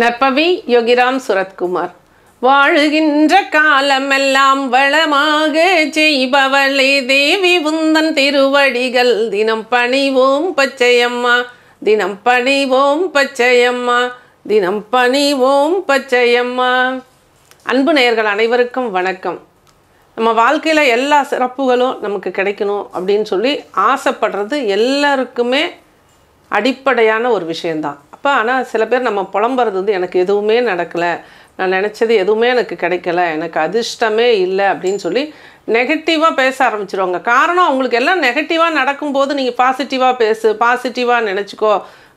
நற்பவி யோகிராம் சுரத்குமார் வாழுகின்ற காலமெல்லாம் வளமாக செய்பவளே தேவி உந்தன் திருவடிகள் தினம் பணிவோம் பச்சையம்மா தினம் பணிவோம் பச்சையம்மா தினம் பணிவோம் பச்சையம்மா அன்பு நேயர்கள் அனைவருக்கும் வணக்கம் நம்ம வாழ்க்கையில் எல்லா சிறப்புகளும் நமக்கு கிடைக்கணும் அப்படின்னு சொல்லி ஆசைப்படுறது எல்லாருக்குமே அடிப்படையான ஒரு விஷயந்தான் அப்போ ஆனால் சில பேர் நம்ம புலம்புறது வந்து எனக்கு எதுவுமே நடக்கலை நான் நினச்சது எதுவுமே எனக்கு கிடைக்கல எனக்கு அதிர்ஷ்டமே இல்லை அப்படின்னு சொல்லி நெகட்டிவாக பேச ஆரம்பிச்சிருவாங்க காரணம் அவங்களுக்கு எல்லாம் நெகட்டிவாக நடக்கும்போது நீங்கள் பாசிட்டிவாக பேசு பாசிட்டிவாக நினச்சிக்கோ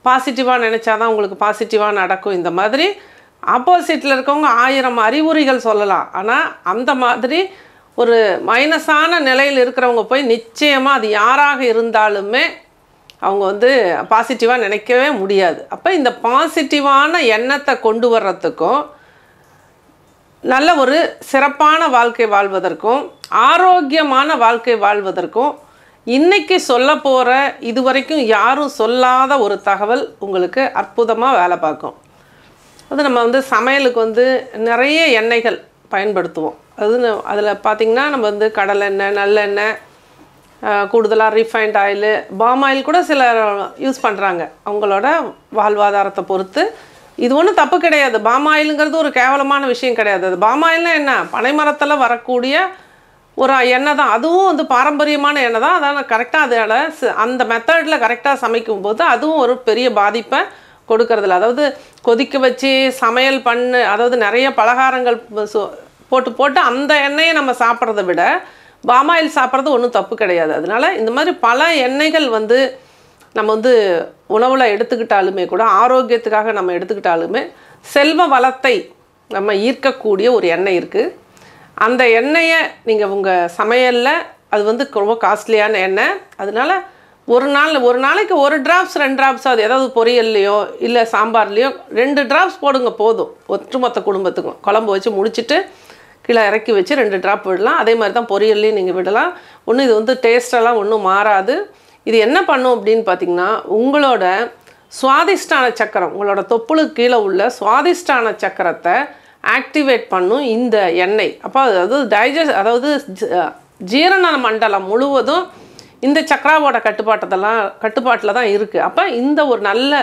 பாசிட்டிவாக நினச்சாதான் உங்களுக்கு பாசிட்டிவாக நடக்கும் இந்த மாதிரி ஆப்போசிட்டில் இருக்கவங்க ஆயிரம் அறிவுரைகள் சொல்லலாம் ஆனால் அந்த மாதிரி ஒரு மைனஸான நிலையில் இருக்கிறவங்க போய் நிச்சயமாக அது யாராக இருந்தாலுமே அவங்க வந்து பாசிட்டிவாக நினைக்கவே முடியாது அப்போ இந்த பாசிட்டிவான எண்ணத்தை கொண்டு வர்றதுக்கும் நல்ல ஒரு சிறப்பான வாழ்க்கை வாழ்வதற்கும் ஆரோக்கியமான வாழ்க்கை வாழ்வதற்கும் இன்றைக்கி சொல்ல போகிற இது வரைக்கும் யாரும் சொல்லாத ஒரு தகவல் உங்களுக்கு அற்புதமாக வேலை பார்க்கும் அது நம்ம வந்து சமையலுக்கு வந்து நிறைய எண்ணெய்கள் பயன்படுத்துவோம் அது அதில் பார்த்திங்கன்னா நம்ம வந்து கடலெண்ணெய் நல்லெண்ணெய் கூடுதலாக ரிஃபைண்ட் ஆயிலு பாம் ஆயில் கூட சிலர் யூஸ் பண்ணுறாங்க அவங்களோட வாழ்வாதாரத்தை பொறுத்து இது ஒன்றும் தப்பு கிடையாது பாம் ஆயிலுங்கிறது ஒரு கேவலமான விஷயம் கிடையாது அது பாம் ஆயில்னால் என்ன பனைமரத்தில் வரக்கூடிய ஒரு எண்ணெய் தான் அதுவும் வந்து பாரம்பரியமான எண்ணெய் தான் அதான் கரெக்டாக அதனால் அந்த மெத்தடில் கரெக்டாக சமைக்கும் போது அதுவும் ஒரு பெரிய பாதிப்பை கொடுக்கறதில்ல அதாவது கொதிக்க வச்சு சமையல் பண்ணு அதாவது நிறைய பலகாரங்கள் போட்டு போட்டு அந்த எண்ணெயை நம்ம சாப்பிட்றத விட பாமாயில் சாப்பிட்றது ஒன்றும் தப்பு கிடையாது அதனால் இந்த மாதிரி பல எண்ணெய்கள் வந்து நம்ம வந்து உணவில் எடுத்துக்கிட்டாலுமே கூட ஆரோக்கியத்துக்காக நம்ம எடுத்துக்கிட்டாலுமே செல்வ வளத்தை நம்ம ஈர்க்கக்கூடிய ஒரு எண்ணெய் இருக்குது அந்த எண்ணெயை நீங்கள் உங்கள் சமையலில் அது வந்து ரொம்ப காஸ்ட்லியான எண்ணெய் அதனால் ஒரு நாள் ஒரு நாளைக்கு ஒரு ட்ராப்ஸ் ரெண்டு ட்ராப்ஸ் அது ஏதாவது பொரியல்லையோ இல்லை சாம்பார்லேயோ ரெண்டு ட்ராப்ஸ் போடுங்க போதும் ஒற்றுமொத்த குடும்பத்துக்கும் குழம்பு வச்சு முடிச்சுட்டு கீழே இறக்கி வச்சு ரெண்டு ட்ராப் விடலாம் அதே மாதிரி தான் பொரியல்லையும் நீங்கள் விடலாம் ஒன்றும் இது வந்து டேஸ்டெல்லாம் ஒன்றும் மாறாது இது என்ன பண்ணும் அப்படின்னு பார்த்தீங்கன்னா உங்களோட சுவாதிஷ்டான சக்கரம் உங்களோட தொப்புளுக்கு கீழே உள்ள சுவாதிஷ்டான சக்கரத்தை ஆக்டிவேட் பண்ணும் இந்த எண்ணெய் அப்போ அதாவது டைஜஸ்ட் அதாவது ஜீரண மண்டலம் முழுவதும் இந்த சக்கராவோட கட்டுப்பாட்டத்தெல்லாம் கட்டுப்பாட்டில் தான் இருக்குது அப்போ இந்த ஒரு நல்ல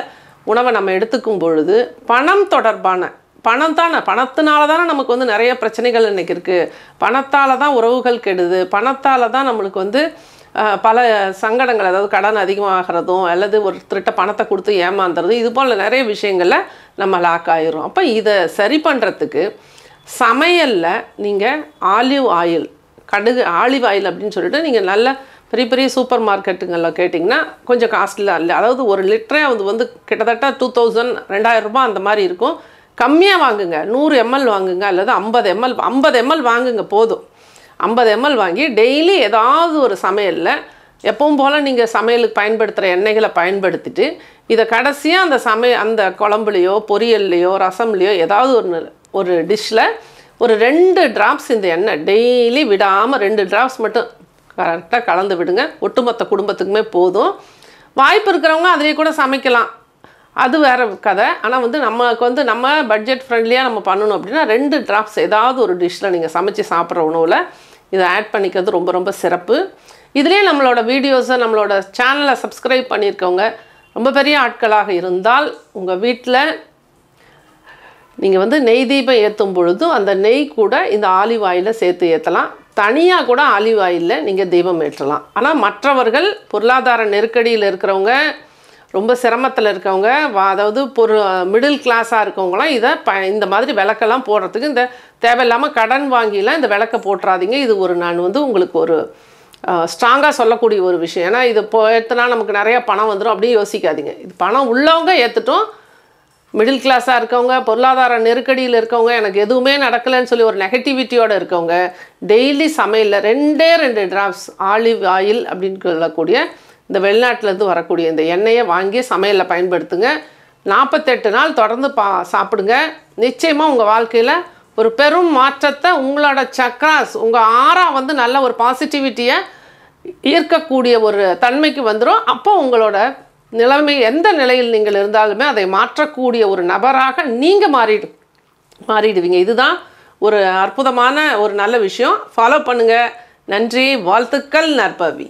உணவை நம்ம எடுத்துக்கும் பொழுது பணம் தொடர்பான பணம் தானே பணத்தினால தானே நமக்கு வந்து நிறைய பிரச்சனைகள் இன்றைக்கி இருக்குது பணத்தால் தான் உறவுகள் கெடுது பணத்தால் தான் நம்மளுக்கு வந்து பல சங்கடங்கள் அதாவது கடன் அதிகமாகிறதும் அல்லது ஒருத்தருகிட்ட பணத்தை கொடுத்து ஏமாந்துறதும் இது போல் நிறைய விஷயங்களில் நம்ம லாக் ஆயிரும் அப்போ இதை சரி பண்ணுறதுக்கு சமையலில் நீங்கள் ஆலிவ் ஆயில் கடுகு ஆலிவ் ஆயில் அப்படின்னு சொல்லிட்டு நீங்கள் நல்ல பெரிய பெரிய சூப்பர் மார்க்கெட்டுங்களில் கேட்டிங்கன்னா கொஞ்சம் காஸ்ட்லியாக இல்லை அதாவது ஒரு லிட்டரே அது வந்து கிட்டத்தட்ட டூ தௌசண்ட் ரெண்டாயிரம் ரூபாய் அந்த மாதிரி இருக்கும் கம்மியாக வாங்குங்க நூறு எம்எல் வாங்குங்க அல்லது ஐம்பது எம்எல் ஐம்பது எம்எல் வாங்குங்க போதும் ஐம்பது எம்எல் வாங்கி டெய்லி ஏதாவது ஒரு சமையலில் எப்பவும் போல் நீங்கள் சமையலுக்கு பயன்படுத்துகிற எண்ணெய்களை பயன்படுத்திட்டு இதை கடைசியாக அந்த சமைய அந்த குழம்புலையோ பொரியல்லையோ ரசம்லையோ ஏதாவது ஒரு ஒரு டிஷ்ஷில் ஒரு ரெண்டு ட்ராப்ஸ் இந்த எண்ணெய் டெய்லி விடாமல் ரெண்டு ட்ராப்ஸ் மட்டும் கரெக்டாக கலந்து விடுங்க ஒட்டுமொத்த குடும்பத்துக்குமே போதும் வாய்ப்பு இருக்கிறவங்க அதிலே கூட சமைக்கலாம் அது வேறு கதை ஆனால் வந்து நமக்கு வந்து நம்ம பட்ஜெட் ஃப்ரெண்ட்லியாக நம்ம பண்ணணும் அப்படின்னா ரெண்டு ட்ராப்ஸ் ஏதாவது ஒரு டிஷ்ஷில் நீங்கள் சமைச்சு சாப்பிட்ற உணவில் இதை ஆட் பண்ணிக்கிறது ரொம்ப ரொம்ப சிறப்பு இதுலேயே நம்மளோட வீடியோஸை நம்மளோட சேனலை சப்ஸ்கிரைப் பண்ணியிருக்கவங்க ரொம்ப பெரிய ஆட்களாக இருந்தால் உங்கள் வீட்டில் நீங்கள் வந்து நெய் தீபம் ஏற்றும் பொழுதும் அந்த நெய் கூட இந்த ஆலிவ் ஆயிலில் சேர்த்து ஏற்றலாம் தனியாக கூட ஆலிவ் ஆயிலில் நீங்கள் தீபம் ஏற்றலாம் ஆனால் மற்றவர்கள் பொருளாதார நெருக்கடியில் இருக்கிறவங்க ரொம்ப சிரமத்தில் இருக்கவங்க அதாவது பொரு மிடில் கிளாஸாக இருக்கவங்களாம் இதை ப இந்த மாதிரி விளக்கெல்லாம் போடுறதுக்கு இந்த தேவையில்லாமல் கடன் வாங்கிலாம் இந்த விளக்கை போட்டுறாதீங்க இது ஒரு நான் வந்து உங்களுக்கு ஒரு ஸ்ட்ராங்காக சொல்லக்கூடிய ஒரு விஷயம் ஏன்னா இது இப்போ ஏற்றுனா நமக்கு நிறையா பணம் வந்துடும் அப்படின்னு யோசிக்காதீங்க இது பணம் உள்ளவங்க ஏற்றுட்டும் மிடில் கிளாஸாக இருக்கவங்க பொருளாதார நெருக்கடியில் இருக்கவங்க எனக்கு எதுவுமே நடக்கலைன்னு சொல்லி ஒரு நெகட்டிவிட்டியோடு இருக்கவங்க டெய்லி சமையலில் ரெண்டே ரெண்டு டிராப்ஸ் ஆலிவ் ஆயில் அப்படின்னு சொல்லக்கூடிய இந்த வெளிநாட்டிலேருந்து வரக்கூடிய இந்த எண்ணெயை வாங்கி சமையலில் பயன்படுத்துங்க நாற்பத்தெட்டு நாள் தொடர்ந்து பா சாப்பிடுங்க நிச்சயமாக உங்கள் வாழ்க்கையில் ஒரு பெரும் மாற்றத்தை உங்களோட சக்ராஸ் உங்கள் ஆறா வந்து நல்ல ஒரு பாசிட்டிவிட்டியை ஈர்க்கக்கூடிய ஒரு தன்மைக்கு வந்துடும் அப்போ உங்களோட நிலைமை எந்த நிலையில் நீங்கள் இருந்தாலுமே அதை மாற்றக்கூடிய ஒரு நபராக நீங்கள் மாறிடு மாறிடுவீங்க இதுதான் ஒரு அற்புதமான ஒரு நல்ல விஷயம் ஃபாலோ பண்ணுங்கள் நன்றி வாழ்த்துக்கள் நற்பவி